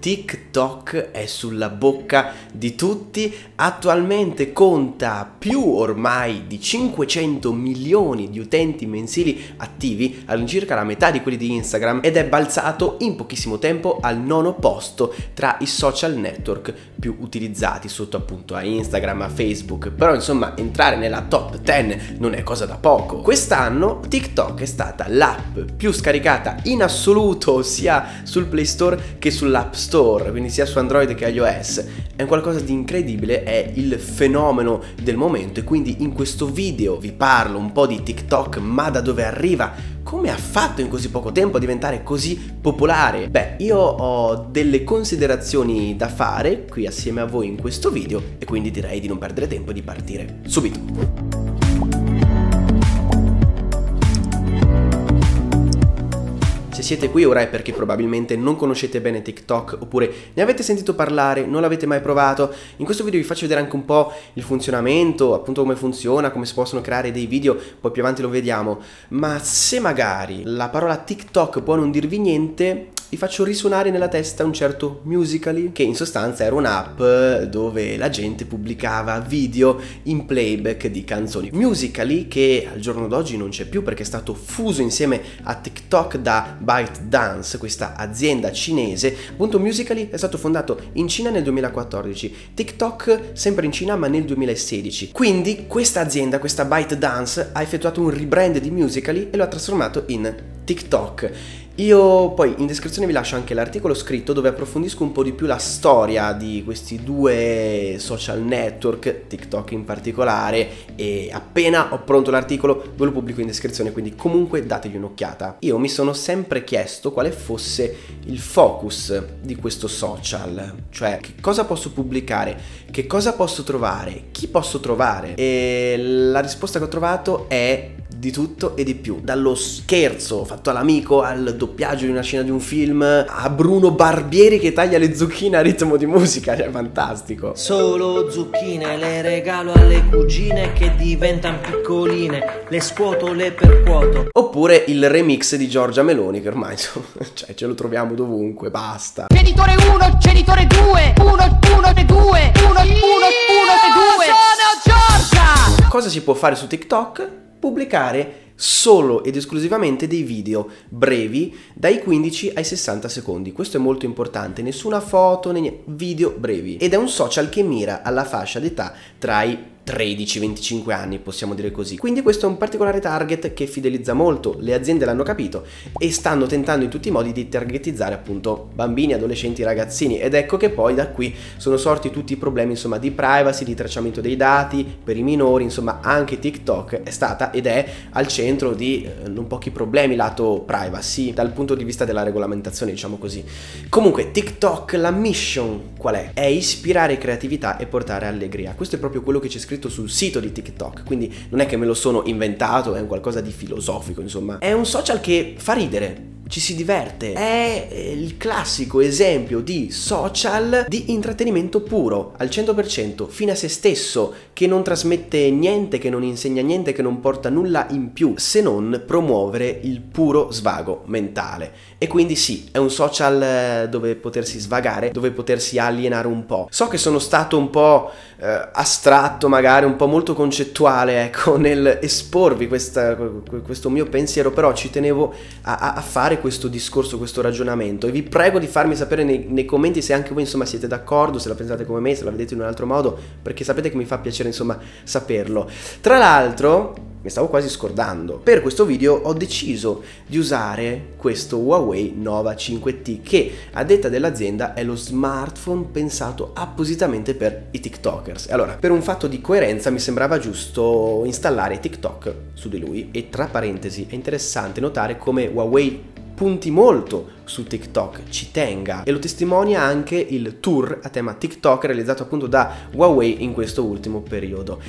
TikTok è sulla bocca di tutti, attualmente conta più ormai di 500 milioni di utenti mensili attivi, all'incirca la metà di quelli di Instagram, ed è balzato in pochissimo tempo al nono posto tra i social network più utilizzati, sotto appunto a Instagram, a Facebook, però insomma entrare nella top 10 non è cosa da poco. Quest'anno TikTok è stata l'app più scaricata in assoluto sia sul Play Store che sull'App Store Store, quindi sia su Android che iOS, è qualcosa di incredibile, è il fenomeno del momento e quindi in questo video vi parlo un po' di TikTok, ma da dove arriva, come ha fatto in così poco tempo a diventare così popolare? Beh, io ho delle considerazioni da fare qui assieme a voi in questo video e quindi direi di non perdere tempo e di partire subito. se siete qui ora è perché probabilmente non conoscete bene TikTok oppure ne avete sentito parlare, non l'avete mai provato. In questo video vi faccio vedere anche un po' il funzionamento, appunto come funziona, come si possono creare dei video, poi più avanti lo vediamo. Ma se magari la parola TikTok può non dirvi niente, vi faccio risuonare nella testa un certo Musical.ly, che in sostanza era un'app dove la gente pubblicava video in playback di canzoni. Musical.ly che al giorno d'oggi non c'è più perché è stato fuso insieme a TikTok da ByteDance, questa azienda cinese. Appunto Musical.ly è stato fondato in Cina nel 2014, TikTok sempre in Cina ma nel 2016. Quindi questa azienda, questa ByteDance, ha effettuato un rebrand di Musical.ly e lo ha trasformato in TikTok. Io poi in descrizione vi lascio anche l'articolo scritto dove approfondisco un po' di più la storia di questi due social network, TikTok in particolare, e appena ho pronto l'articolo ve lo pubblico in descrizione, quindi comunque dategli un'occhiata. Io mi sono sempre chiesto quale fosse il focus di questo social, cioè che cosa posso pubblicare, che cosa posso trovare, chi posso trovare. E la risposta che ho trovato è di tutto e di più, dallo scherzo fatto all'amico al doppiaggio di una scena di un film a Bruno Barbieri che taglia le zucchine a ritmo di musica, è cioè, fantastico. Solo zucchine le regalo alle cugine che diventano piccoline, le scuoto, le percuoto. Oppure il remix di Giorgia Meloni che ormai insomma, cioè, ce lo troviamo dovunque, basta. Genitore 1, genitore 2, 1, 1 e 2, 1, 1, 1 e 2. Sono Giorgia! Cosa si può fare su TikTok? pubblicare solo ed esclusivamente dei video brevi dai 15 ai 60 secondi. Questo è molto importante, nessuna foto, né video brevi. Ed è un social che mira alla fascia d'età tra i 13-25 anni, possiamo dire così. Quindi questo è un particolare target che fidelizza molto, le aziende l'hanno capito e stanno tentando in tutti i modi di targetizzare appunto bambini, adolescenti, ragazzini ed ecco che poi da qui sono sorti tutti i problemi insomma di privacy, di tracciamento dei dati per i minori, insomma anche TikTok è stata ed è al centro di eh, non pochi problemi lato privacy dal punto di vista della regolamentazione, diciamo così. Comunque TikTok la mission qual è? È ispirare creatività e portare allegria. Questo è proprio quello che c'è scritto scritto sul sito di TikTok, quindi non è che me lo sono inventato, è un qualcosa di filosofico, insomma. È un social che fa ridere, ci si diverte. È eh, il classico esempio di social di intrattenimento puro, al 100%, fine a se stesso, che non trasmette niente, che non insegna niente, che non porta nulla in più, se non promuovere il puro svago mentale. E quindi sì, è un social eh, dove potersi svagare, dove potersi alienare un po'. So che sono stato un po' eh, astratto, magari un po' molto concettuale, ecco, nel esporvi questa, questo mio pensiero, però ci tenevo a, a fare questo discorso, questo ragionamento e vi prego di farmi sapere nei, nei commenti se anche voi insomma siete d'accordo, se la pensate come me, se la vedete in un altro modo, perché sapete che mi fa piacere insomma saperlo. Tra l'altro, mi stavo quasi scordando. Per questo video ho deciso di usare questo Huawei Nova 5T che a detta dell'azienda è lo smartphone pensato appositamente per i TikTokers. Allora, per un fatto di coerenza mi sembrava giusto installare TikTok su di lui e tra parentesi è interessante notare come Huawei punti molto su TikTok, ci tenga e lo testimonia anche il tour a tema TikTok realizzato appunto da Huawei in questo ultimo periodo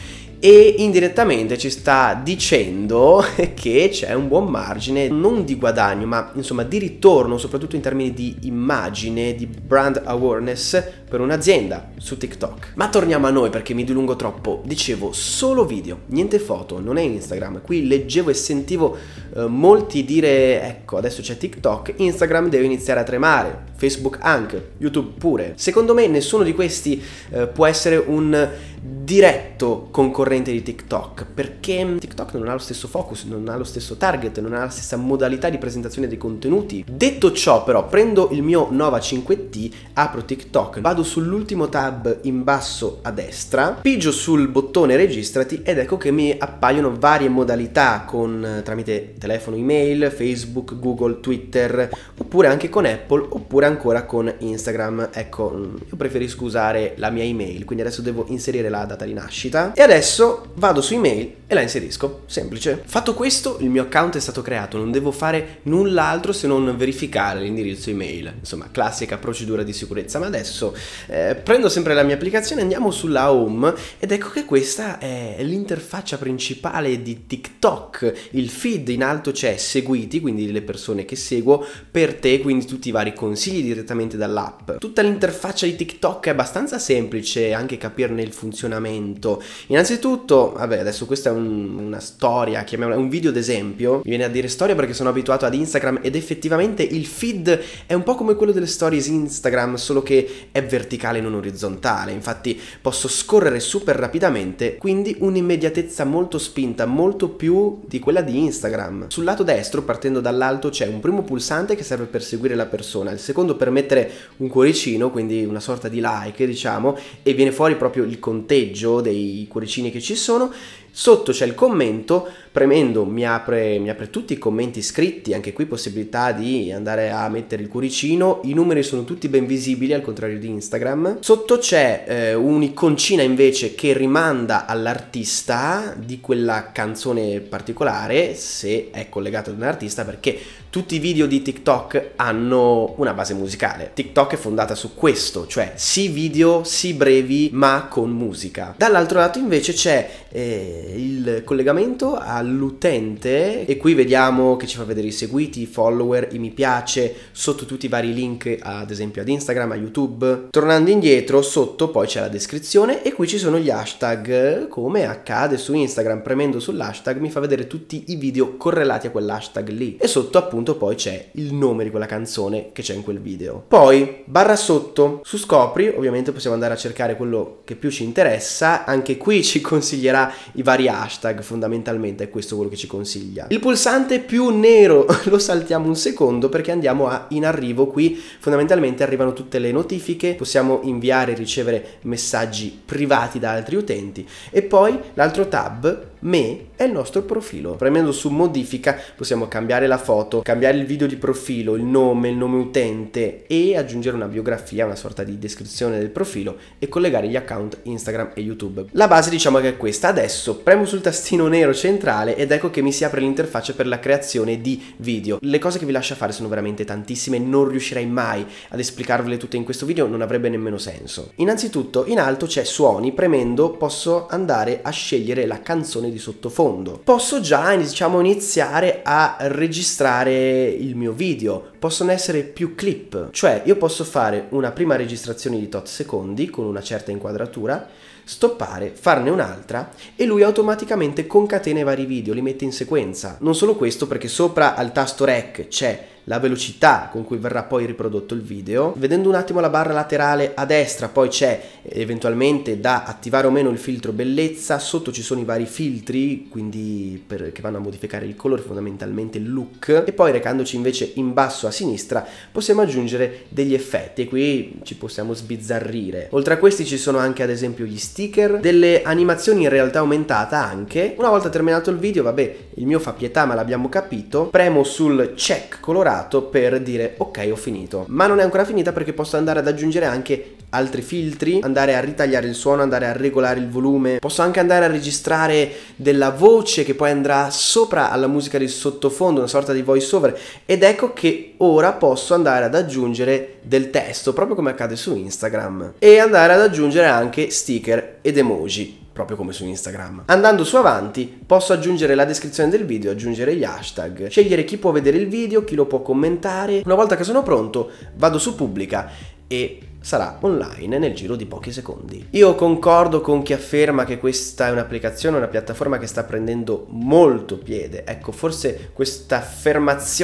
e indirettamente ci sta dicendo che c'è un buon margine non di guadagno ma insomma di ritorno soprattutto in termini di immagine di brand awareness per un'azienda su TikTok ma torniamo a noi perché mi dilungo troppo dicevo solo video niente foto non è Instagram qui leggevo e sentivo eh, molti dire ecco adesso c'è TikTok Instagram deve iniziare a tremare Facebook anche, YouTube pure. Secondo me nessuno di questi eh, può essere un diretto concorrente di TikTok perché TikTok non ha lo stesso focus, non ha lo stesso target, non ha la stessa modalità di presentazione dei contenuti. Detto ciò però prendo il mio Nova 5T, apro TikTok, vado sull'ultimo tab in basso a destra, pigio sul bottone registrati ed ecco che mi appaiono varie modalità con, tramite telefono, email, Facebook, Google, Twitter oppure anche con Apple oppure anche ancora con Instagram. Ecco, mm, io preferisco usare la mia email, quindi adesso devo inserire la data di nascita e adesso vado su email e la inserisco, semplice. Fatto questo, il mio account è stato creato, non devo fare null'altro se non verificare l'indirizzo email. Insomma, classica procedura di sicurezza, ma adesso eh, prendo sempre la mia applicazione, andiamo sulla home ed ecco che questa è l'interfaccia principale di TikTok, il feed in alto c'è seguiti, quindi le persone che seguo, per te, quindi tutti i vari consigli direttamente dall'app. Tutta l'interfaccia di TikTok è abbastanza semplice anche capirne il funzionamento. Innanzitutto, vabbè, adesso questa è un, una storia, chiamiamola un video d'esempio. Mi viene a dire storia perché sono abituato ad Instagram ed effettivamente il feed è un po' come quello delle stories Instagram, solo che è verticale e non orizzontale. Infatti posso scorrere super rapidamente, quindi un'immediatezza molto spinta, molto più di quella di Instagram. Sul lato destro, partendo dall'alto, c'è un primo pulsante che serve per seguire la persona, il secondo secondo per mettere un cuoricino, quindi una sorta di like, diciamo, e viene fuori proprio il conteggio dei cuoricini che ci sono Sotto c'è il commento, premendo mi apre, mi apre tutti i commenti scritti, anche qui possibilità di andare a mettere il cuoricino, i numeri sono tutti ben visibili al contrario di Instagram. Sotto c'è eh, un'iconcina invece che rimanda all'artista di quella canzone particolare, se è collegato ad un artista, perché tutti i video di TikTok hanno una base musicale. TikTok è fondata su questo, cioè sì video, sì brevi, ma con musica. Dall'altro lato invece c'è... Eh, il collegamento all'utente e qui vediamo che ci fa vedere i seguiti, i follower, i mi piace, sotto tutti i vari link ad esempio ad Instagram, a YouTube. Tornando indietro sotto poi c'è la descrizione e qui ci sono gli hashtag come accade su Instagram, premendo sull'hashtag mi fa vedere tutti i video correlati a quell'hashtag lì e sotto appunto poi c'è il nome di quella canzone che c'è in quel video. Poi barra sotto su scopri ovviamente possiamo andare a cercare quello che più ci interessa, anche qui ci consiglierà i vari vari hashtag fondamentalmente è questo quello che ci consiglia. Il pulsante più nero lo saltiamo un secondo perché andiamo a in arrivo qui fondamentalmente arrivano tutte le notifiche, possiamo inviare e ricevere messaggi privati da altri utenti e poi l'altro tab me è il nostro profilo. Premendo su modifica possiamo cambiare la foto, cambiare il video di profilo, il nome, il nome utente e aggiungere una biografia, una sorta di descrizione del profilo e collegare gli account Instagram e YouTube. La base diciamo che è questa. Adesso premo sul tastino nero centrale ed ecco che mi si apre l'interfaccia per la creazione di video. Le cose che vi lascio fare sono veramente tantissime, non riuscirei mai ad esplicarvele tutte in questo video, non avrebbe nemmeno senso. Innanzitutto in alto c'è suoni, premendo posso andare a scegliere la canzone di sottofondo. Posso già diciamo, iniziare a registrare il mio video, possono essere più clip, cioè io posso fare una prima registrazione di tot secondi con una certa inquadratura, stoppare, farne un'altra e lui automaticamente concatena i vari video, li mette in sequenza. Non solo questo perché sopra al tasto rec c'è la velocità con cui verrà poi riprodotto il video. Vedendo un attimo la barra laterale a destra poi c'è eventualmente da attivare o meno il filtro bellezza, sotto ci sono i vari filtri quindi per, che vanno a modificare il colore fondamentalmente il look e poi recandoci invece in basso a sinistra possiamo aggiungere degli effetti e qui ci possiamo sbizzarrire. Oltre a questi ci sono anche ad esempio gli sticker, delle animazioni in realtà aumentata anche. Una volta terminato il video vabbè il mio fa pietà ma l'abbiamo capito, premo sul check colorato lavorato per dire ok ho finito. Ma non è ancora finita perché posso andare ad aggiungere anche altri filtri, andare a ritagliare il suono, andare a regolare il volume, posso anche andare a registrare della voce che poi andrà sopra alla musica di sottofondo, una sorta di voice over ed ecco che ora posso andare ad aggiungere del testo, proprio come accade su Instagram e andare ad aggiungere anche sticker ed emoji proprio come su Instagram. Andando su avanti posso aggiungere la descrizione del video, aggiungere gli hashtag, scegliere chi può vedere il video, chi lo può commentare. Una volta che sono pronto vado su pubblica e sarà online nel giro di pochi secondi. Io concordo con chi afferma che questa è un'applicazione, una piattaforma che sta prendendo molto piede. Ecco, forse questa affermazione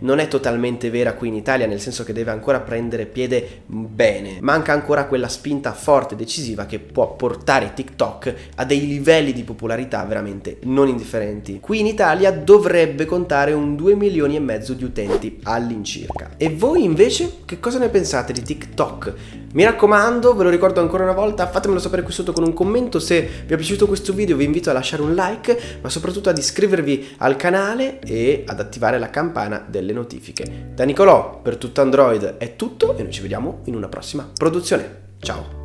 non è totalmente vera qui in Italia, nel senso che deve ancora prendere piede bene. Manca ancora quella spinta forte e decisiva che può portare TikTok a dei livelli di popolarità veramente non indifferenti. Qui in Italia dovrebbe contare un 2 milioni e mezzo di utenti all'incirca. E voi invece che cosa ne pensate di TikTok? Mi raccomando, ve lo ricordo ancora una volta, fatemelo sapere qui sotto con un commento se vi è piaciuto questo video, vi invito a lasciare un like, ma soprattutto ad iscrivervi al canale e ad attivare la campana delle notifiche. Da Nicolò, per tutto Android è tutto e noi ci vediamo in una prossima produzione. Ciao!